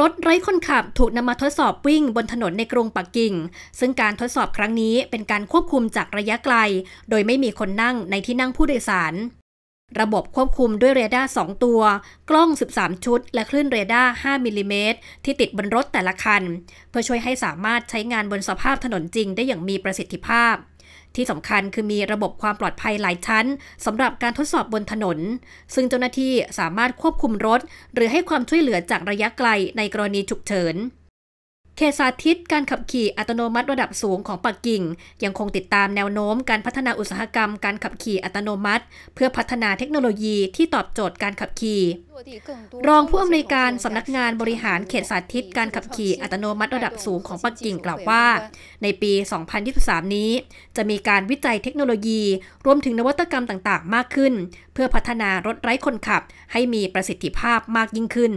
รถไร้คนขับถูกนำมาทดสอบวิ่งบนถนนในกรุงปักกิ่ง ซึ่งการทดสอบครั้งนี้เป็นการควบคุมจากระยะไกล โดยไม่มีคนนั่งในที่นั่งผู้โดยสาร ระบบควบคุมด้วยเรดาร์2ตัว กล้อง 13 ชุด และคลื่นเรดาร์5มิลิเมตรที่ติดบนรถแต่ละคัน เพื่อช่วยให้สามารถใช้งานบนสภาพถนนจริงได้อย่างมีประสิทธิภาพที่สำคัญคือมีระบบความปลอดภัยหลายชั้นสำหรับการทดสอบบนถนน ซึ่งเจ้าหน้าที่สามารถควบคุมรถ หรือให้ความช่วยเหลือจากระยะไกลในกรณีฉุกเฉินเขตสาธิตการขับขี่อัตโนมัติระดับสูงของปักกิ่ง ยังคงติดตามแนวโน้มการพัฒนาอุตสาหกรรมการขับขี่อัตโนมัติ เพื่อพัฒนาเทคโนโลยีที่ตอบโจทย์การขับขี่ รองผู้อำนวยการสำนักงานบริหารเขตสาธิต การขับขี่อัตโนมัติระดับสูงของปักกิ่งกล่าวว่า ในปี 2023 นี้ จะมีการวิจัยเทคโนโลยี รวมถึงนวัตกรรมต่างๆ มากขึ้น เพื่อพัฒนารถไร้คนขับให้มีประสิทธิภาพมากยิ่งขึ้น